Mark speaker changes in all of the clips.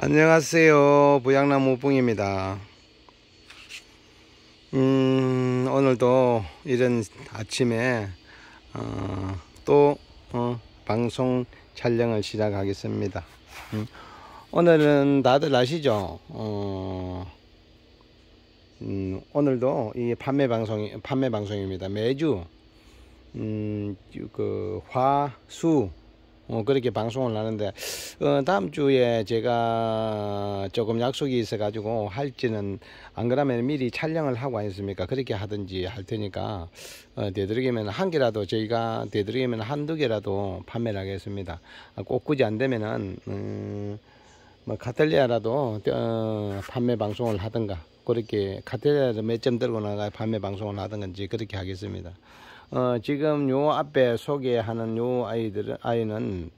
Speaker 1: 안녕하세요 부양나무뿡입니다 음, 오늘도 이런 아침에 어, 또 어, 방송 촬영을 시작하겠습니다 음, 오늘은 다들 아시죠 어, 음, 오늘도 이 판매 방송 판매 방송입니다 매주 음, 그 화수 어, 그렇게 방송을 하는데 어, 다음 주에 제가 조금 약속이 있어 가지고 할지는 안 그러면 미리 촬영을 하고 있습니까 그렇게 하든지 할 테니까 어, 되도록이면 한 개라도 저희가 되도록이면 한두 개라도 판매를 하겠습니다 아, 꼭 굳이 안 되면은 음, 뭐 카텔리아라도 어, 판매 방송을 하든가 그렇게 카텔리아를 몇점 들고 나가 판매 방송을 하든지 그렇게 하겠습니다 어, 지금 요 앞에 소개하는 요 아이들은 아이는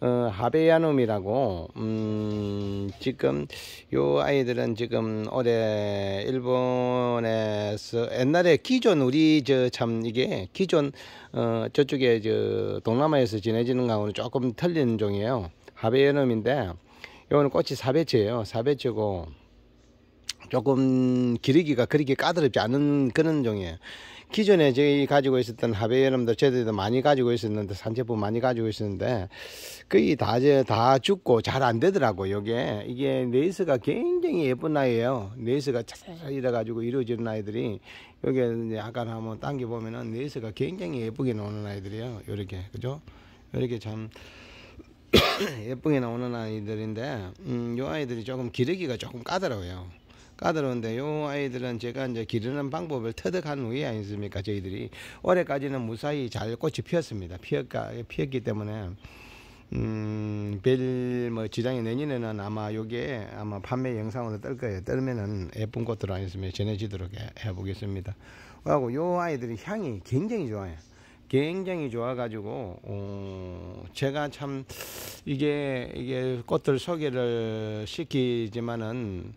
Speaker 1: 어, 하베야눔이라고 음, 지금 요 아이들은 지금 올해 일본에서 옛날에 기존 우리 저 참 이게 기존 어, 저쪽에 저 동남아에서 지내지는 거하고는 조금 틀린 종이에요 하베야눔인데 요거는 꽃이 사배치예요 사배치고 조금 기르기가 그렇게 까다롭지 않은 그런 종이에요. 기존에 저희 가지고 있었던 하베이럼도 저희도 들 많이 가지고 있었는데 산제품 많이 가지고 있었는데 거의 다, 다 죽고 잘 안 되더라고 요게 이 이게 레이스가 굉장히 예쁜 아이예요 레이스가 차차차 이래가지고 이루어지는 아이들이 여기 이 약간 한번 당겨 보면은 레이스가 굉장히 예쁘게 나오는 아이들이에요 요렇게 그죠 요렇게 참 예쁘게 나오는 아이들인데 음, 요 아이들이 조금 기르기가 조금 까다로워요 까다로운데 요 아이들은 제가 이제 기르는 방법을 터득한 후에 아니습니까? 저희들이 올해까지는 무사히 잘 꽃이 피었습니다. 피었가 피었기 때문에 음, 별 뭐, 지장이 내년에는 아마 요게 아마 판매 영상으로 뜰 거예요. 떨면은 예쁜 꽃들 아니으면 전해지도록 해, 보겠습니다 하고요 아이들이 향이 굉장히 좋아요. 굉장히 좋아가지고, 어, 제가 참, 이게, 이게 꽃들 소개를 시키지만은,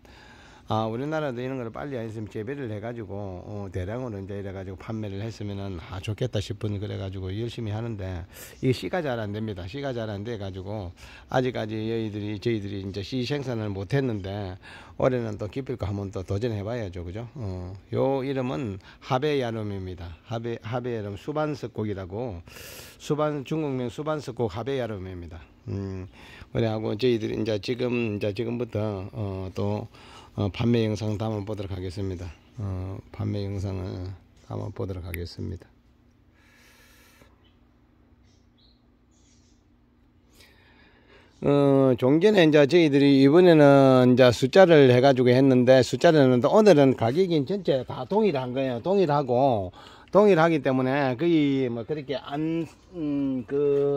Speaker 1: 아, 우리나라도 이런 걸 빨리 안 했으면 재배를 해가지고, 어, 대량으로 이제 이래가지고 판매를 했으면은, 아, 좋겠다 싶은 그래가지고 열심히 하는데, 이 씨가 잘 안 됩니다. 씨가 잘 안 돼가지고, 아직까지 여희들이, 저희들이 이제 씨 생산을 못 했는데, 올해는 또 기필코 한번 또 도전해봐야죠. 그죠? 어, 요 이름은 하베야름입니다. 하베, 하베야름 수반석곡이라고, 수반, 중국명 수반석곡 하베야름입니다. 음, 그래하고 저희들이 이제 지금, 이제 지금부터, 어, 또, 어, 판매 영상 담아 보도록 하겠습니다. 어, 판매 영상을 담아 보도록 하겠습니다. 어, 종전에 이제 저희들이 이번에는 이제 숫자를 해가지고 했는데 숫자는 오늘은 가격이 전체 다 동일한 거예요. 동일하고 동일하기 때문에 거의 뭐 그렇게 안그 음,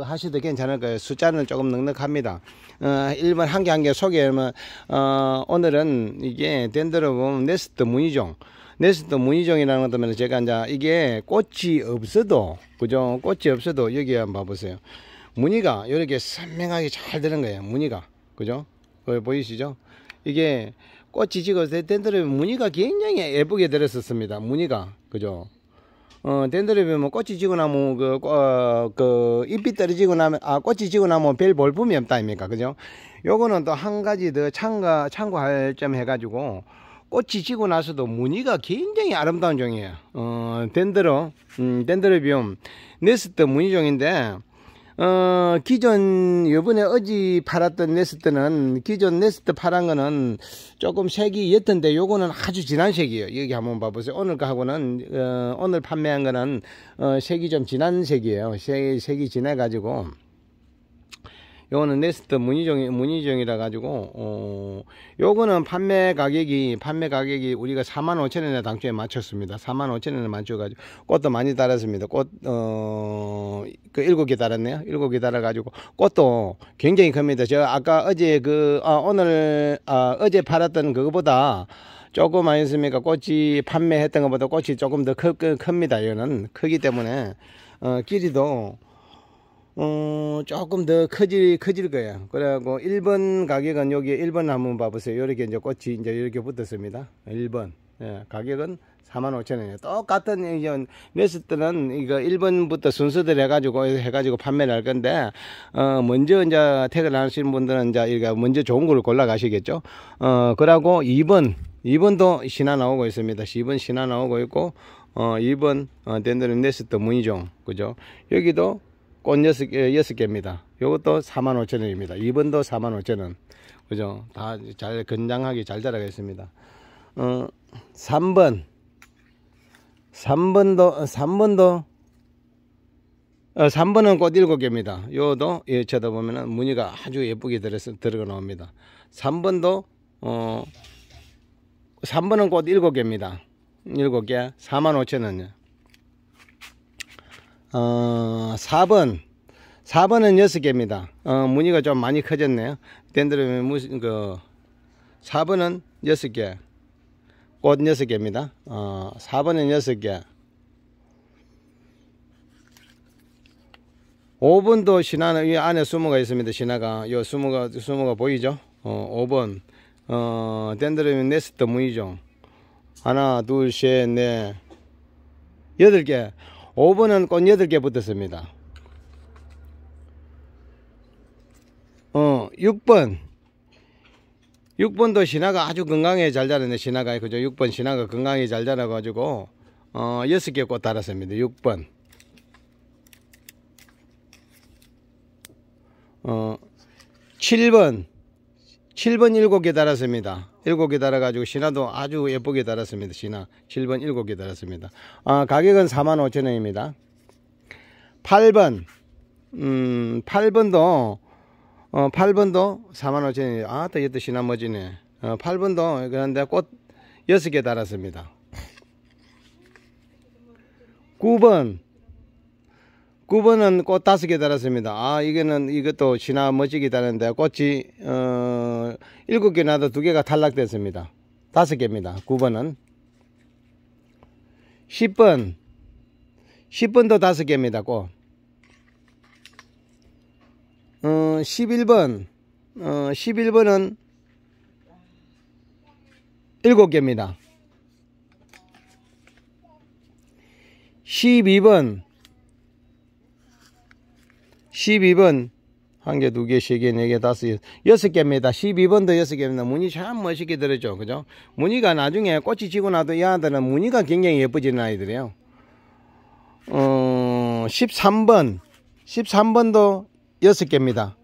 Speaker 1: 하셔도 괜찮을 거예요 숫자는 조금 넉넉합니다 어 1번 한 개 한 개 소개하면 어 오늘은 이게 덴드로금 네스트 무늬종 네스트 무늬종이라는 것 때문에 제가 이제 이게 꽃이 없어도 그죠 꽃이 없어도 여기 한번 봐보세요 무늬가 이렇게 선명하게 잘 되는 거예요 무늬가 그죠 어, 보이시죠 이게 꽃이 지고 덴드로 무늬가 굉장히 예쁘게 들었었습니다 무늬가 그죠 어, 덴드립이면 뭐 꽃이 지고 나면 그, 어, 그, 잎이 떨어지고 나면, 아, 꽃이 지고 나면 별 볼품이 없다 아닙니까? 그죠? 요거는 또 한 가지 더 참가, 참고할 점 해가지고, 꽃이 지고 나서도 무늬가 굉장히 아름다운 종이에요. 어, 덴드로, 음, 덴드로비움, 네스트 무늬종인데, 어, 기존, 요번에 어지 팔았던 네스트는, 기존 네스트 파란 거는 조금 색이 옅던데 요거는 아주 진한 색이에요. 여기 한번 봐보세요. 오늘 거하고는, 어, 오늘 판매한 거는, 어, 색이 좀 진한 색이에요. 색, 색이 진해가지고. 요거는 네스트 문희종 문희종이라 가지고 어 요거는 판매 가격이 판매 가격이 우리가 45,000원에 당초에 맞췄습니다. 45,000원에 맞춰 가지고 꽃도 많이 달았습니다. 꽃어그 일곱 개 달았네요. 일곱 개 달아 가지고 꽃도 굉장히 큽니다. 저 아까 어제 그 아, 오늘 아, 어제 팔았던 그거보다 조금 아니습니까 꽃이 판매했던 것보다 꽃이 조금 더 크, 큽니다. 이거는 크기 때문에 어, 길이도 어, 조금 더 커질, 커질 거예요. 그래갖고 1번 가격은 여기 1번 한번 봐보세요. 이렇게 이제 꽃이 이제 이렇게 붙었습니다. 1번. 예, 가격은 45,000원이에요. 똑같은 이제 냈을 때는 이거 1번부터 순서대로 해가지고 해가지고 판매를 할 건데 어 먼저 이제 퇴근하시는 분들은 이제 이거 먼저 좋은 걸 골라 가시겠죠. 어 그러고 2번 2번도 신화 나오고 있습니다. 2번 신화 나오고 있고 어 2번 어 덴드는 냈을 때 문의종 그죠. 여기도 꽃 6, 6개입니다. 이것도 45,000원입니다. 2번도 45,000원. 그죠? 다 잘 건장하게 잘 자라겠습니다. 어, 3번. 3번도, 3번도, 어, 3번은 꽃 7개입니다. 요도, 예, 쳐다보면은 무늬가 아주 예쁘게 들어서, 들어가 나옵니다. 3번도, 어, 3번은 꽃 7개입니다. 7개, 45,000원이요. 어, 4번 4번은 6개입니다. 어, 무늬가 좀 많이 커졌네요. 덴드름이 무슨 그 4번은 6개 꽃 6개입니다. 어, 4번은 6개 5번도 신화는 이 안에 수모가 있습니다. 신화가 요 수모가 수모가 보이죠? 어, 5번 어, 덴드름이 네스트 무늬죠 하나 둘셋넷 여덟 개 5번은 꽃 8개 붙었습니다. 어, 6번. 6번도 신화가 아주 건강에 잘 자랐네, 신화가. 그죠? 6번 신화가 건강에 잘 자라가지고, 어, 6개 꽃 달았습니다. 6번. 어, 7번. 7번 7개 달았습니다. 일곱 개 달아가지고 신화도 아주 예쁘게 달았습니다. 신화 7번 일곱 개 달았습니다. 아, 가격은 45,000원입니다. 8번 음 8번도 어 8번도 45,000원이에요. 아, 또 이것도 신화 멋지네. 어, 8번도 그런데 꽃 6개 달았습니다. 9번 9번은 꽃 다섯 개 달았습니다. 아, 이거는 이것도 신화 멋지게 달았는데 꽃이 어, 7개 나도 2개가 탈락됐습니다. 5개입니다. 9번은 10번 10번도 5개입니다. 꽃 어, 11번 어, 11번은 7개입니다. 12번 12번 한 개, 두 개, 세 개, 네 개, 다섯 개, 여섯 개입니다. 12번도 여섯 개입니다. 무늬 참 멋있게 들었죠. 그죠? 무늬가 나중에 꽃이 지고 나도 이 아들은 무늬가 굉장히 예뻐지는 아이들이에요. 어, 13번. 13번도 여섯 개입니다.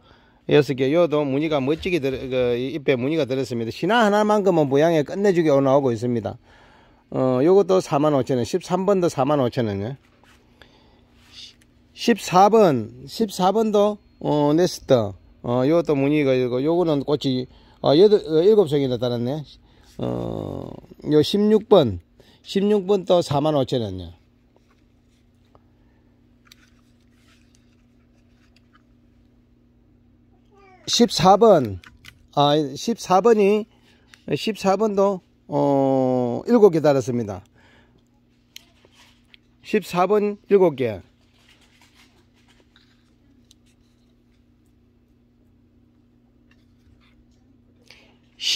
Speaker 1: 여섯 개. 요도 무늬가 멋지게 들, 그, 잎에 무늬가 들었습니다. 신화 하나만큼은 모양에 끝내주게 나오고 있습니다. 어, 요것도 4 5 0 0 0원 13번도 4 5 0 0 0원이에요 14번 14번도 어, 네스터 어, 이것도 무늬가 이고 요거는 꽃이 어, 8, 7송이 나타났네 어, 요 16번 16번 또 45,000원이요 1 4번 아, 십사 번이 1 4 번도 어, 일곱 개 달았습니다. 1 4번 일곱 개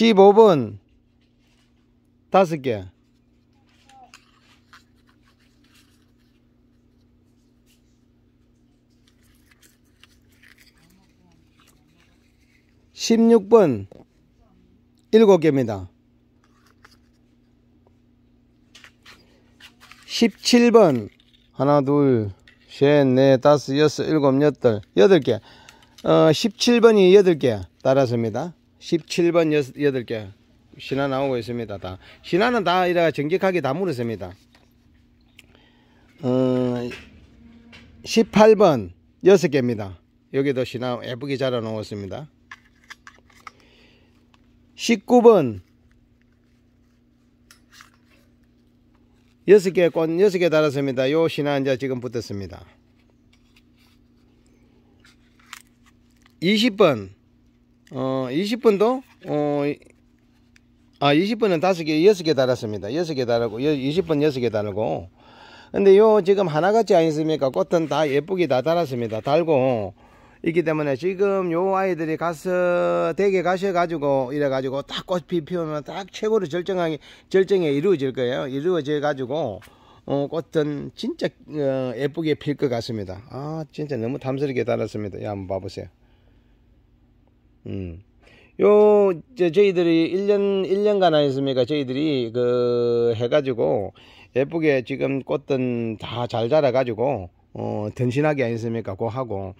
Speaker 1: 15번 다섯 개1 6번 일곱 개입니다. 1 7번 하나 둘셋넷 다섯 여섯 일곱 여덟 여덟 개 어, 17번이 여덟 개 따라서입니다. 17번 8개 신화 나오고 있습니다 다 신화는 다이래 정직하게 다 물었습니다 어, 18번 6개입니다 여기도 신화 예쁘게 자라 놓았습니다 19번 6개 꽃 6개 달았습니다 요 신화 이제 지금 붙었습니다 20번 어, 20분도, 어, 아, 20분은 5개, 6개 달았습니다. 6개 달았고, 20분 6개 달고. 근데 요 지금 하나같이 아니습니까? 꽃은 다 예쁘게 다 달았습니다. 달고. 있기 때문에 지금 요 아이들이 가서 댁에 가셔가지고 이래가지고 딱 꽃이 피우면 딱 최고로 절정하게 절정에 이루어질 거예요. 이루어져 가지고 어, 꽃은 진짜 어, 예쁘게 필 것 같습니다. 아 진짜 너무 탐스럽게 달았습니다. 야 한번 봐보세요. 음. 요, 저, 저희들이 1년, 1년간 아니었습니까? 저희들이 그, 해가지고, 예쁘게 지금 꽃은 다 잘 자라가지고, 어, 든신하게 아니습니까? 고 그 하고.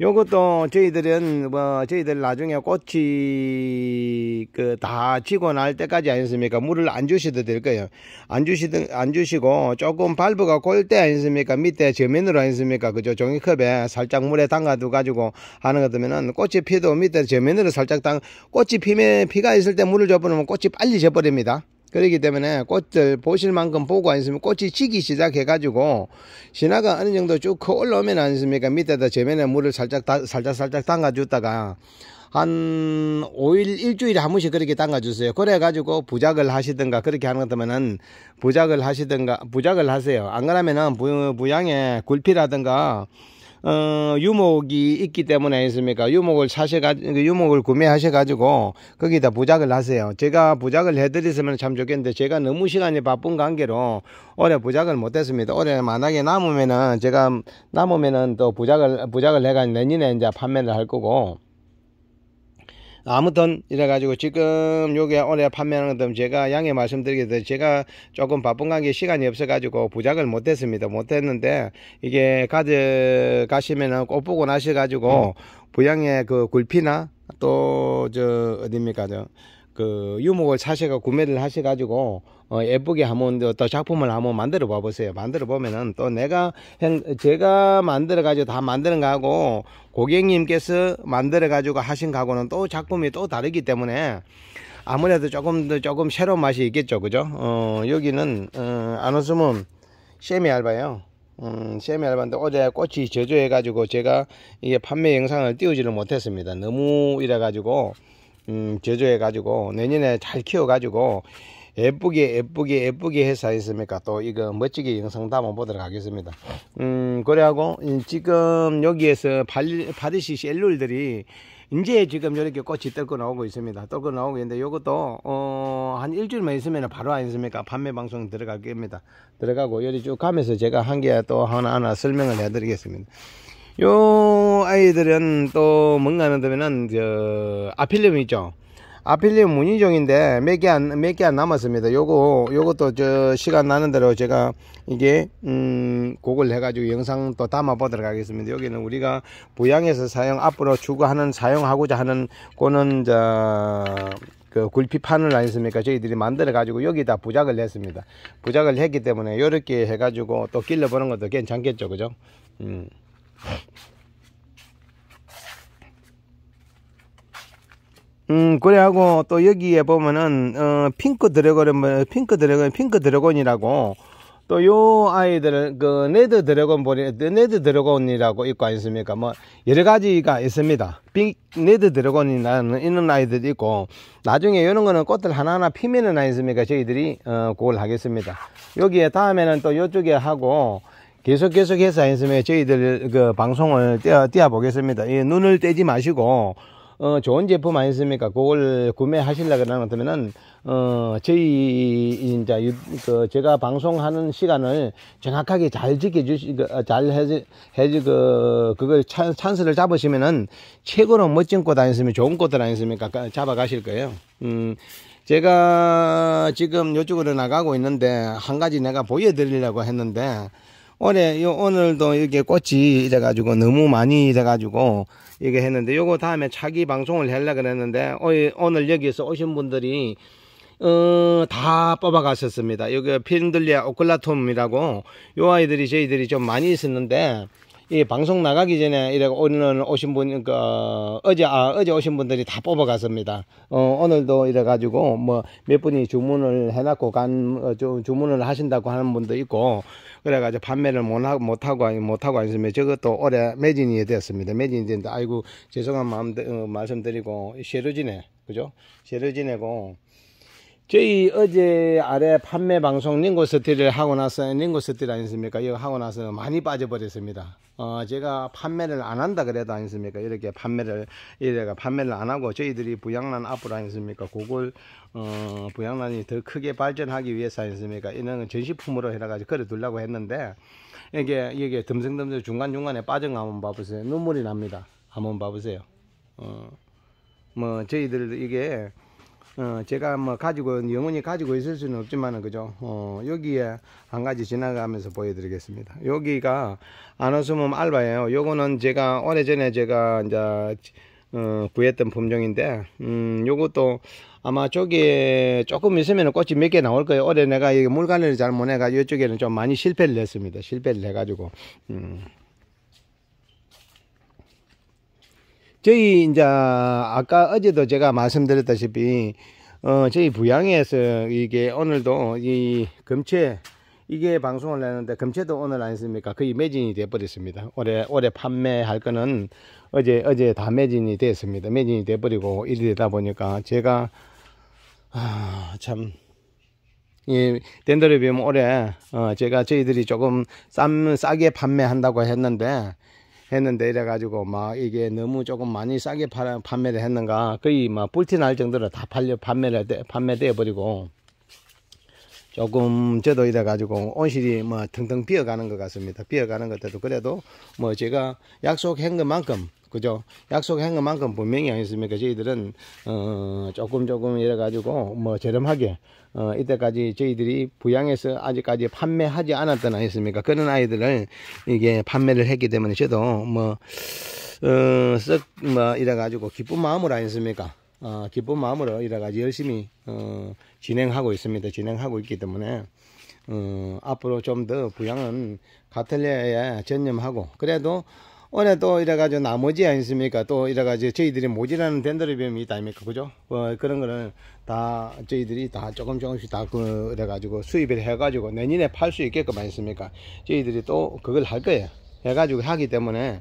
Speaker 1: 요것도 저희들은 뭐 저희들 나중에 꽃이 그 다 지고 날 때까지 아니습니까? 물을 안 주셔도 될 거예요. 안 주시든 안 주시고 조금 발브가골때 아니습니까? 밑에 저면으로 아니습니까? 그죠? 종이컵에 살짝 물에 담가두 가지고 하는 거 되면은 꽃이 피도 밑에 저면으로 살짝 담 꽃이 피면 피가 있을 때 물을 줘버리면 꽃이 빨리 져버립니다. 그러기 때문에 꽃을 보실 만큼 보고 앉으면 꽃이 지기 시작해가지고 신화가 어느 정도 쭉커 올라오면 아니습니까? 밑에다 제면에 물을 살짝 다, 살짝 살짝 담가주다가 한 5일 일주일에 한 번씩 그렇게 담가주세요. 그래가지고 부작을 하시든가 그렇게 하는 것면은 부작을 하시든가 부작을 하세요. 안 그러면은 부, 부양에 굴피라든가 어, 유목이 있기 때문에 있습니까? 유목을 사셔가 그 유목을 구매하셔 가지고 거기다 부작을 하세요. 제가 부작을 해드렸으면 참 좋겠는데 제가 너무 시간이 바쁜 관계로 올해 부작을 못했습니다. 올해 만약에 남으면은 제가 남으면은 또 부작을 부작을 해가 내년에 이제 판매를 할 거고. 아무튼 이래가지고 지금 요게 올해 판매하는 것 제가 양해 말씀드리겠습니 제가 조금 바쁜 관계 시간이 없어가지고 부작을 못했습니다. 못했는데 이게 가져가시면은 꽃 보고 나셔가지고 음. 부양의 그 굴피나 또 저 어딥니까 저그 유목을 사셔가 구매를 하셔가지고 어, 예쁘게 한번 또 작품을 한번 만들어 봐보세요. 만들어 보면은 또 내가 제가 만들어 가지고 다 만드는 거하고 고객님께서 만들어 가지고 하신 거하고는 또 작품이 또 다르기 때문에 아무래도 조금 더 조금 새로운 맛이 있겠죠, 그죠? 어, 여기는 어, 안 웃으면 셰미 알바예요. 음, 쌤이 알바인데 어제 꽃이 저조해가지고 제가 이게 판매 영상을 띄우지를 못했습니다. 너무 이래가지고 음, 제조해 가지고 내년에 잘 키워 가지고 예쁘게 예쁘게 예쁘게 해서 했습니까 또 이거 멋지게 영상 담아 보도록 하겠습니다 음 그래하고 지금 여기에서 바디시 셀룰들이 이제 지금 이렇게 꽃이 떨고 나오고 있습니다 떨고 나오고 있는데 요것도 어, 한 일주일만 있으면 바로 아니습니까 판매 방송 들어갈 겁니다 들어가고 여기 쭉 가면서 제가 한 개 또 하나 하나 설명을 해 드리겠습니다 요 아이들은 또 뭔가 하면은 저 아필리움 있죠. 아필리움 무늬종인데 몇 개 안 몇 개 안 남았습니다. 요거 요것도 저 시간 나는 대로 제가 이게 음 곡을 해가지고 영상 또 담아 보도록 하겠습니다. 여기는 우리가 부양해서 사용 앞으로 추구하는 사용하고자 하는 고는 저그 굴피판을 아니습니까 저희들이 만들어 가지고 여기다 부작을 했습니다 부작을 했기 때문에 이렇게 해 가지고 또 길러 보는 것도 괜찮겠죠 그죠 음. 음, 그래하고 또 여기에 보면은, 어, 핑크 드래곤, 핑크 드래곤, 핑크 드래곤이라고 또 요 아이들, 그, 네드 드래곤 보니, 네드 드래곤이라고 있고 않습니까? 뭐, 여러 가지가 있습니다. 빅, 네드 드래곤이라는 있는 아이들이 있고, 나중에 이런 거는 꽃들 하나하나 피면은 아니습니까? 저희들이, 어, 그걸 하겠습니다. 여기에 다음에는 또 요쪽에 하고, 계속 계속해서 안심에 저희들 그 방송을 띄어띄어 보겠습니다. 예, 눈을 떼지 마시고, 어, 좋은 제품 아니습니까? 그걸 구매하시려고 그러면은, 어, 저희, 이제, 그, 제가 방송하는 시간을 정확하게 잘 지켜주시, 그, 어, 잘 해지, 해 그, 그걸 찬, 찬스를 잡으시면은 최고로 멋진 꽃 아니습니까? 좋은 꽃들 아니습니까? 잡아가실 거예요. 음, 제가 지금 이쪽으로 나가고 있는데, 한 가지 내가 보여드리려고 했는데, 올해 요 오늘도 이게 꽃이 이래가지고 너무 많이 이래가지고 이게 했는데 요거 다음에 차기 방송을 하려 그랬는데 오늘 여기서 오신 분들이 어, 다 뽑아가셨습니다. 여기 핀들리아 오클라톰이라고 요 아이들이 저희들이 좀 많이 있었는데 이 방송 나가기 전에 이래 오늘 오신 분, 그, 어제, 아, 어제 오신 분들이 다 뽑아갔습니다. 어, 오늘도 이래가지고 뭐 몇 분이 주문을 해놨고 간, 어, 주, 주문을 하신다고 하는 분도 있고, 그래가지고 판매를 못하고, 못하고, 못하고 있으면 저것도 올해 매진이 되었습니다 매진이 된다. 아이고, 죄송한 마음, 어, 말씀드리고, 쉐르지네. 그죠? 쉐르지네고, 저희 어제 아래 판매 방송 링고스티를 하고 나서 링고스티 아니습니까? 이거 하고 나서 많이 빠져버렸습니다. 어, 제가 판매를 안 한다 그래도 아니습니까? 이렇게 판매를, 이래가 판매를 안 하고 저희들이 부양란 앞으로 아니습니까? 그걸, 어, 부양란이 더 크게 발전하기 위해서 아니습니까? 이런 전시품으로 해가지고 그래 두려고 했는데, 이게, 이게 듬성듬성 중간중간에 빠져가면 봐보세요. 눈물이 납니다. 한번 봐보세요. 어, 뭐, 저희들 이게, 어, 제가 뭐 가지고 영원히 가지고 있을 수는 없지만은 그죠 어, 여기에 한 가지 지나가면서 보여드리겠습니다 여기가 아노스몸 알바예요 요거는 제가 오래전에 제가 이제 어, 구했던 품종인데 음 요것도 아마 저기 조금 있으면 꽃이 몇 개 나올 거예요 올해 내가 이 물관리를 잘 못해가지고 이쪽에는 좀 많이 실패를 했습니다 실패를 해가지고 음. 저희 이제 아까 어제도 제가 말씀드렸다시피 어 저희 부양에서 이게 오늘도 이 금채 이게 방송을 했는데 금채도 오늘 아니습니까 거의 매진이 돼 버렸습니다 올해 올해 판매할 거는 어제 어제 다 매진이 됐습니다 매진이 돼 버리고 이리되다 보니까 제가 아 참 이, 예, 덴더리비움 올해 어, 제가 저희들이 조금 싼, 싸게 판매한다고 했는데 했는데 이래가지고 막 이게 너무 조금 많이 싸게 팔, 판매를 했는가 거의 막 뿔티 날 정도로 다 팔려 판매를 판매되어 버리고 조금 저도 이래가지고 온실이 뭐 등등 비어가는 것 같습니다. 비어가는 것도 들 그래도 뭐 제가 약속한 것만큼 그죠? 약속한 것만큼 분명히 아했습니까 저희들은 어 조금 조금 이래가지고 뭐 저렴하게 어, 이때까지 저희들이 부양해서 아직까지 판매하지 않았던 아이였습니까 그런 아이들을 이게 판매를 했기 때문에 저도 뭐, 어, 썩, 뭐, 이래가지고 기쁜 마음으로 아니겠습니까? 어, 기쁜 마음으로 이래가지고 열심히, 어, 진행하고 있습니다. 진행하고 있기 때문에, 어, 앞으로 좀 더 부양은 가틀리아에 전념하고, 그래도, 오늘 또 이래가지고 나머지 아니습니까? 또 이래가지고 저희들이 모질라는 덴드로비움이 있다 아닙니까? 그죠? 어, 그런 거는 다 저희들이 다 조금 조금씩 다 그래가지고 수입을 해가지고 내년에 팔 수 있게끔 아니습니까? 저희들이 또 그걸 할 거예요. 해가지고 하기 때문에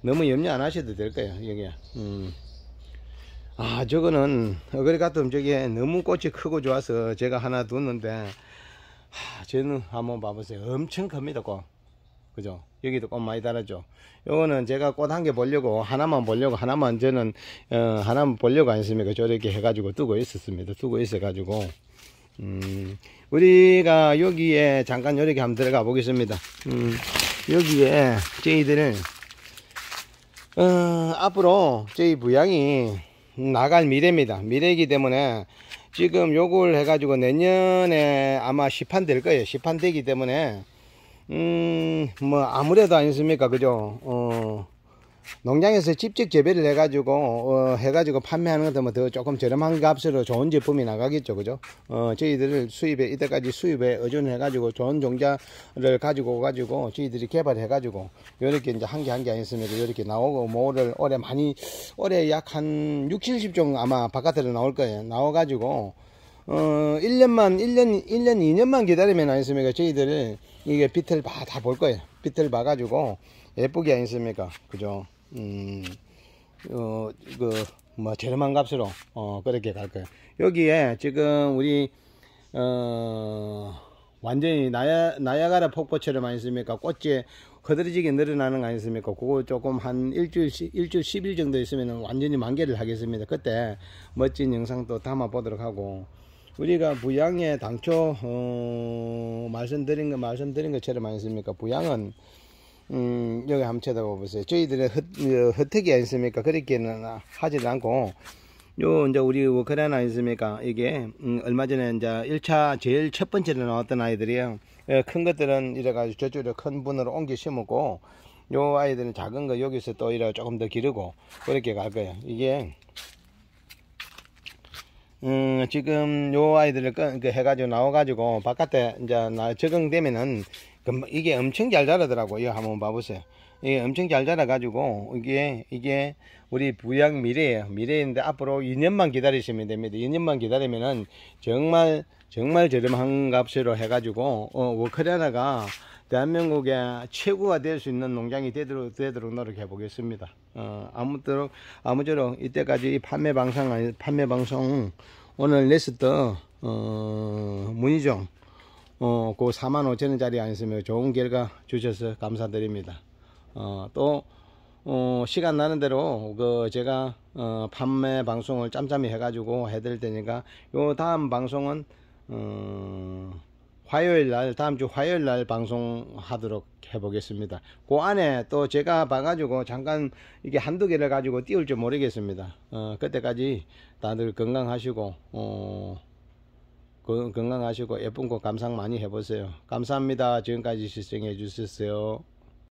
Speaker 1: 너무 염려 안 하셔도 될 거예요. 여기. 음. 아 저거는 어그리 같은 저기 너무 꽃이 크고 좋아서 제가 하나 뒀는데 하, 저는 한번 봐보세요. 엄청 큽니다. 꼭. 그죠? 여기도 꽃 많이 달았죠. 요거는 제가 꽃 한 개 보려고 하나만 보려고 하나만 저는 어, 하나만 보려고 안습니까 저렇게 해가지고 두고 있었습니다. 두고 있어가지고 음, 우리가 여기에 잠깐 이렇게 한번 들어가 보겠습니다. 음, 여기에 저희들은 어, 앞으로 저희 부양이 나갈 미래입니다. 미래이기 때문에 지금 요걸 해가지고 내년에 아마 시판 될 거예요. 시판 되기 때문에 음, 뭐 아무래도 아니습니까 그죠 어 농장에서 직접 재배를 해가지고 어, 해가지고 판매하는 것도 뭐더 조금 저렴한 값으로 좋은 제품이 나가겠죠, 그죠? 어 저희들을 수입에 이때까지 수입에 의존해가지고 좋은 종자를 가지고 가지고 저희들이 개발해가지고 이렇게 이제 한 개 한 개 아니었습니까? 이렇게 나오고 모를 올해 많이 올해 약 한 60, 70종 아마 바깥으로 나올 거예요. 나와가지고 어, 1년만, 1년, 1년, 2년만 기다리면 아니습니까? 저희들은 이게 빛을 봐, 다 볼 거예요. 빛을 봐가지고 예쁘게 아니습니까? 그죠? 음, 어, 그, 뭐, 저렴한 값으로, 어, 그렇게 갈 거예요. 여기에 지금 우리, 어, 완전히 나야, 나야가라 폭포처럼 아니습니까? 꽃이 거들어지게 늘어나는 거 아니습니까? 그거 조금 한 일주일, 일주일 십일 정도 있으면 완전히 만개를 하겠습니다. 그때 멋진 영상 도 담아 보도록 하고, 우리가 부양에 당초 어, 말씀드린 거 말씀드린 것처럼 아니습니까? 부양은 음, 여기 한번 쳐다봐 보세요. 저희들의 헛, 어, 헛이 아니습니까? 그렇게는 하지 않고 요 이제 우리 우크라나 아니습니까? 이게 음, 얼마 전에 이제 1차 제일 첫 번째로 나왔던 아이들이에요. 예, 큰 것들은 이래 가지고 저쪽으로 큰 분으로 옮겨 심었고 요 아이들은 작은 거 여기서 또 이래 조금 더 기르고 그렇게 갈 거예요. 이게 음, 지금 요 아이들을 그, 그 해가지고 나와가지고 바깥에 이제 나 적응되면은 금방, 이게 엄청 잘 자라더라고요. 한번 봐보세요. 이게 엄청 잘 자라가지고 이게 이게 우리 부양 미래예요. 미래인데 앞으로 2년만 기다리시면 됩니다. 2년만 기다리면은 정말 정말 저렴한 값으로 해가지고 어, 워크레나가 대한민국의 최고가 될 수 있는 농장이 되도록, 되도록 노력해 보겠습니다. 어, 아무쪼록, 아무쪼록 이때까지 이 판매 방송, 판매 방송 오늘 레스터, 어, 문희종, 어, 그 4만 5천원짜리 안 있으면 좋은 결과 주셔서 감사드립니다. 어, 또, 어, 시간 나는 대로 그 제가 어, 판매 방송을 짬짬이 해가지고 해드릴 테니까 요 다음 방송은 어, 화요일 날 다음 주 화요일 날 방송하도록 해보겠습니다 그 안에 또 제가 봐가지고 잠깐 이게 한두 개를 가지고 띄울지 모르겠습니다 어, 그때까지 다들 건강하시고 어, 건강하시고 예쁜 거 감상 많이 해보세요 감사합니다 지금까지 시청해 주셨어요